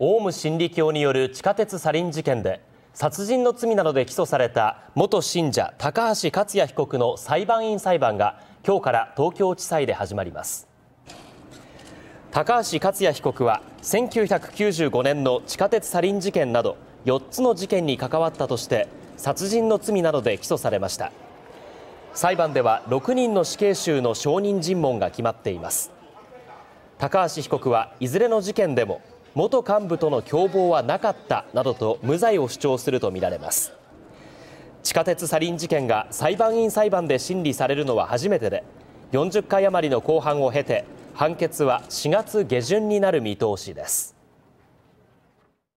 オウム真理教による地下鉄サリン事件で殺人の罪などで起訴された元信者高橋克也被告の裁判員裁判が今日から東京地裁で始まります高橋克也被告は1995年の地下鉄サリン事件など4つの事件に関わったとして殺人の罪などで起訴されました裁判では6人の死刑囚の証人尋問が決まっています高橋被告はいずれの事件でも元幹部との共謀はなかったなどと無罪を主張するとみられます地下鉄サリン事件が裁判員裁判で審理されるのは初めてで40回余りの公判を経て判決は4月下旬になる見通しです